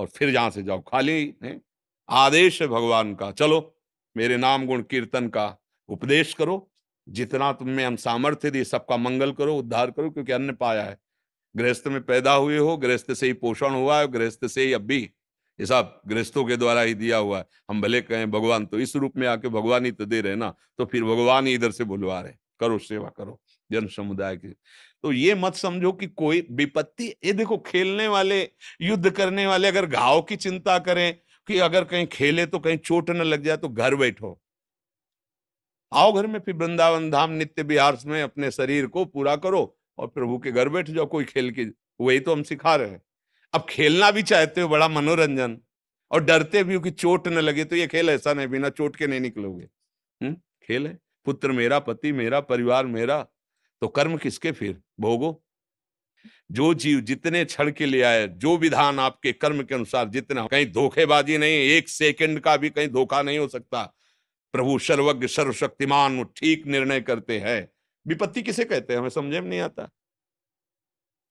और फिर यहां से जाओ खाली है आदेश है भगवान का चलो मेरे नाम गुण कीर्तन का उपदेश करो जितना तुम में हम सामर्थ्य दिए सबका मंगल करो उद्धार करो क्योंकि अन्य पाया है गृहस्थ में पैदा हुए हो गृहस्थ से ही पोषण हुआ है गृहस्थ से ही अब भी ये सब गृहस्थों के द्वारा ही दिया हुआ है हम भले कहें भगवान तो इस रूप में आके भगवान ही तो दे रहे ना तो फिर भगवान ही इधर से बुलवा रहे करो सेवा करो जन समुदाय के तो ये मत समझो कि कोई विपत्ति ये देखो खेलने वाले युद्ध करने वाले अगर घाव की चिंता करें कि अगर कहीं खेले तो कहीं चोट न लग जाए तो घर बैठो आओ घर में फिर वृंदावन धाम नित्य विहार में अपने शरीर को पूरा करो और प्रभु के घर बैठ जाओ कोई खेल के वही तो हम सिखा रहे हैं अब खेलना भी चाहते हो बड़ा मनोरंजन और डरते भी हो कि चोट न लगे तो ये खेल ऐसा नहीं बिना चोट के नहीं निकलोगे हम्म खेल है पुत्र मेरा पति मेरा परिवार मेरा तो कर्म किसके फिर भोगो जो जीव जितने क्षण के लिए आए जो विधान आपके कर्म के अनुसार जितना कहीं धोखेबाजी नहीं एक सेकंड का भी कहीं धोखा नहीं हो सकता प्रभु सर्वज्ञ सर्वशक्तिमान ठीक निर्णय करते हैं विपत्ति किसे कहते हैं हमें समझ में नहीं आता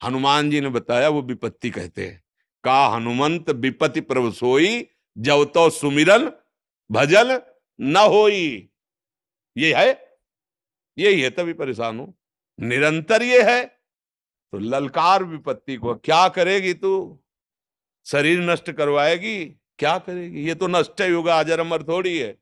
हनुमान जी ने बताया वो विपत्ति कहते हैं का हनुमंत विपत्ति प्रभु सोई जब तो सुमिरन भजन न होई ये है यही है तभी परेशान हूं निरंतर ये है तो ललकार विपत्ति को क्या करेगी तू शरीर नष्ट करवाएगी क्या करेगी ये तो नष्ट युगा अजर अमर थोड़ी है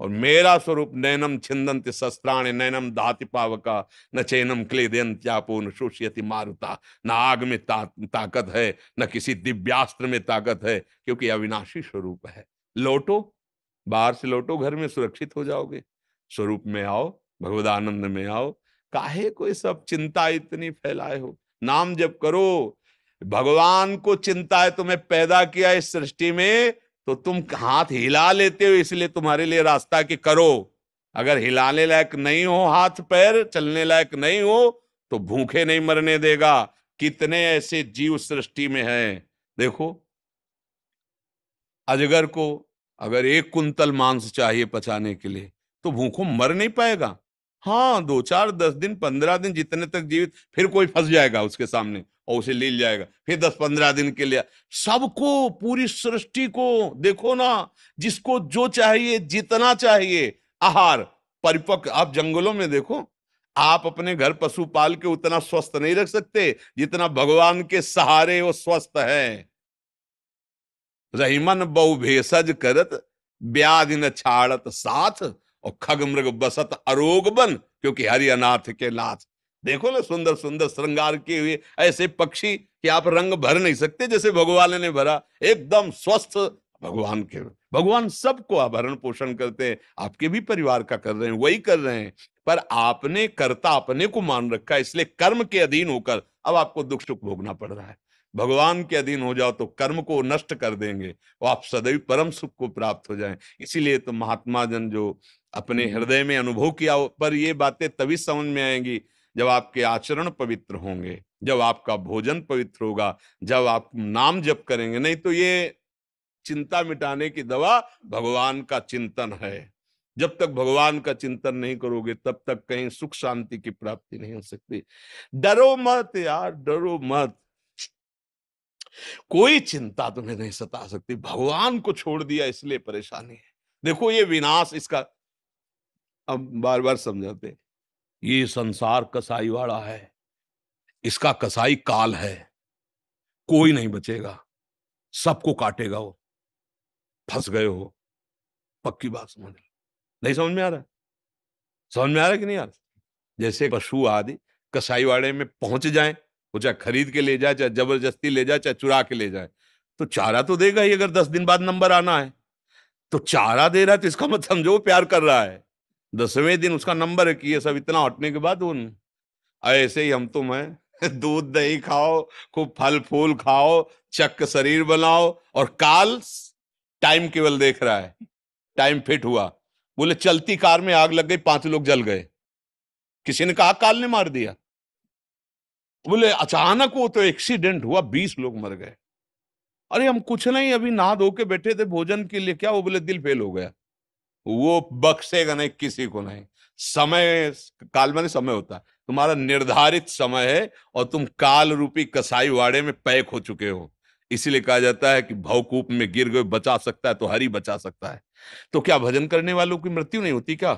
और मेरा स्वरूप नैनम छिंदंत शस्त्राणी नैनम धाति पावका न चैनम क्लेदयंत्यापूर्ण शोषियति मारुता न आग में ता, ताकत है न किसी दिव्यास्त्र में ताकत है क्योंकि अविनाशी स्वरूप है लौटो बाहर से लौटो घर में सुरक्षित हो जाओगे स्वरूप में आओ भगवदानंद में आओ काहे को सब चिंता इतनी फैलाए हो नाम जब करो भगवान को चिंता है तुम्हें पैदा किया इस सृष्टि में तो तुम हाथ हिला लेते हो इसलिए तुम्हारे लिए रास्ता कि करो अगर हिलाने लायक नहीं हो हाथ पैर चलने लायक नहीं हो तो भूखे नहीं मरने देगा कितने ऐसे जीव सृष्टि में है देखो अजगर को अगर एक कुंतल मांस चाहिए पचाने के लिए तो भूखों मर नहीं पाएगा हाँ दो चार दस दिन पंद्रह दिन जितने तक जीवित फिर कोई फंस जाएगा उसके सामने और उसे ले जाएगा फिर दस पंद्रह दिन के लिए सबको पूरी सृष्टि को देखो ना जिसको जो चाहिए जितना चाहिए आहार परिपक्व आप जंगलों में देखो आप अपने घर पशु पाल के उतना स्वस्थ नहीं रख सकते जितना भगवान के सहारे वो स्वस्थ है रहीमन बहु भेषज करत ब्याज न छाड़त साथ और खग मृग बसत बन क्योंकि हरि अनाथ के लाथ देखो ना सुंदर सुंदर श्रृंगार किए हुए ऐसे पक्षी कि आप रंग भर नहीं सकते जैसे भगवान ने भरा एकदम स्वस्थ भगवान के भगवान सबको आभरण पोषण करते हैं आपके भी परिवार का कर रहे हैं वही कर रहे हैं पर आपने कर्ता अपने को मान रखा है इसलिए कर्म के अधीन होकर अब आपको दुख सुख भोगना पड़ रहा है भगवान के अधीन हो जाओ तो कर्म को नष्ट कर देंगे और आप सदैव परम सुख को प्राप्त हो जाए इसीलिए तो महात्मा जन जो अपने हम्म। हृदय में अनुभव किया हो पर ये बातें तभी समझ में आएंगी जब आपके आचरण पवित्र होंगे जब आपका भोजन पवित्र होगा जब आप नाम जप करेंगे नहीं तो ये चिंता मिटाने की दवा भगवान का चिंतन है जब तक भगवान का चिंतन नहीं करोगे तब तक कहीं सुख शांति की प्राप्ति नहीं हो सकती डरो मत यार डरो मत कोई चिंता तुम्हें नहीं सता सकती भगवान को छोड़ दिया इसलिए परेशानी है देखो ये विनाश इसका अब बार बार समझाते ये संसार कसाई वाला है इसका कसाई काल है कोई नहीं बचेगा सबको काटेगा वो फंस गए हो पक्की बात समझ लो नहीं समझ में आ रहा समझ में आ रहा कि नहीं आ रहा जैसे पशु आदि कसाईवाड़े में पहुंच जाए वो चाहे खरीद के ले जाए चाहे जबरदस्ती ले जाए चाहे चुरा के ले जाए तो चारा तो देगा ही अगर दस दिन बाद नंबर आना है तो चारा दे रहा है तो इसका मत मतलब समझो प्यार कर रहा है दसवें दिन उसका नंबर है कि ये सब इतना हटने के बाद उन ऐसे ही हम तुम तो है दूध दही खाओ खूब फल फूल खाओ चक्क शरीर बनाओ और काल टाइम केवल देख रहा है टाइम फिट हुआ बोले चलती कार में आग लग गई पांच लोग जल गए किसी ने कहा काल ने मार दिया बोले अचानक वो तो एक्सीडेंट हुआ बीस लोग मर गए अरे हम कुछ नहीं अभी नहा धो के बैठे थे भोजन के लिए क्या वो बोले दिल फेल हो गया वो बख्शेगा नहीं किसी को नहीं समय काल में समय होता है तुम्हारा निर्धारित समय है और तुम काल रूपी कसाई वाड़े में पैक हो चुके हो इसीलिए कहा जाता है कि भवकूप में गिर गए बचा सकता है तो हरी बचा सकता है तो क्या भजन करने वालों की मृत्यु नहीं होती क्या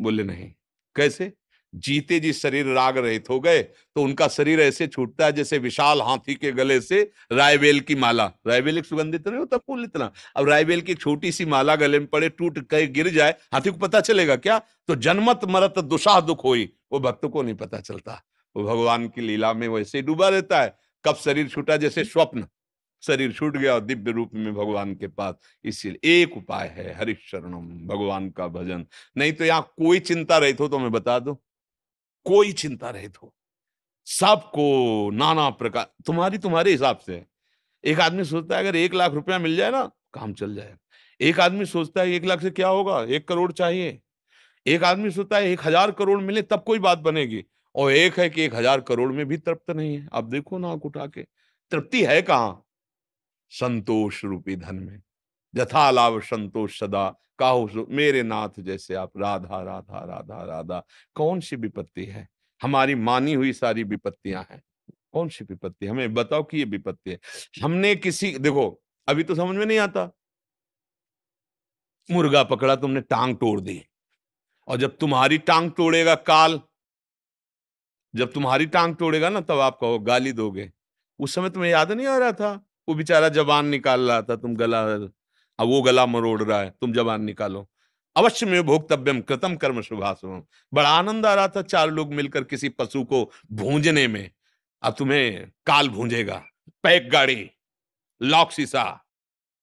बोले नहीं कैसे जीते जी शरीर राग रहित हो गए तो उनका शरीर ऐसे छूटता है जैसे विशाल हाथी के गले से रायबेल की माला रायबेल एक सुगंधित नहीं होता फूल इतना अब रायबेल की छोटी सी माला गले में पड़े टूट कर गिर जाए हाथी को पता चलेगा क्या तो जन्मत मरत दुशाह दुख हो वो भक्त को नहीं पता चलता वो भगवान की लीला में वैसे डूबा रहता है कब शरीर छूटा जैसे स्वप्न शरीर छूट गया और दिव्य रूप में भगवान के पास इसीलिए एक उपाय है हरिशरणम भगवान का भजन नहीं तो यहाँ कोई चिंता रहित हो तो मैं बता दू कोई चिंता रहित हो सबको नाना प्रकार तुम्हारी तुम्हारे हिसाब से एक आदमी सोचता है अगर एक लाख रुपया मिल जाए ना काम चल जाएगा एक आदमी सोचता है एक लाख से क्या होगा एक करोड़ चाहिए एक आदमी सोचता है एक हजार करोड़ मिले तब कोई बात बनेगी और एक है कि एक हजार करोड़ में भी तृप्त नहीं है आप देखो ना उठा के तृप्ति है कहा संतोष रूपी धन में जथा लाभ संतोष सदा काहो मेरे नाथ जैसे आप राधा राधा राधा राधा कौन सी विपत्ति है हमारी मानी हुई सारी विपत्तियां हैं कौन सी विपत्ति हमें बताओ कि ये विपत्ति है हमने किसी देखो अभी तो समझ में नहीं आता मुर्गा पकड़ा तुमने टांग तोड़ दी और जब तुम्हारी टांग तोड़ेगा काल जब तुम्हारी टांग तोड़ेगा ना तब आप कहो गाली दोगे उस समय तुम्हें याद नहीं आ रहा था वो बेचारा जबान निकाल रहा था तुम गला अब वो गला मरोड़ रहा है तुम जवान निकालो अवश्य में भोक्तव्यम कृतम कर्म शुभाशुभम बड़ा आनंद आ रहा था चार लोग मिलकर किसी पशु को भूंजने में अब तुम्हें काल भूंजेगा पैक गाड़ी लॉक शीशा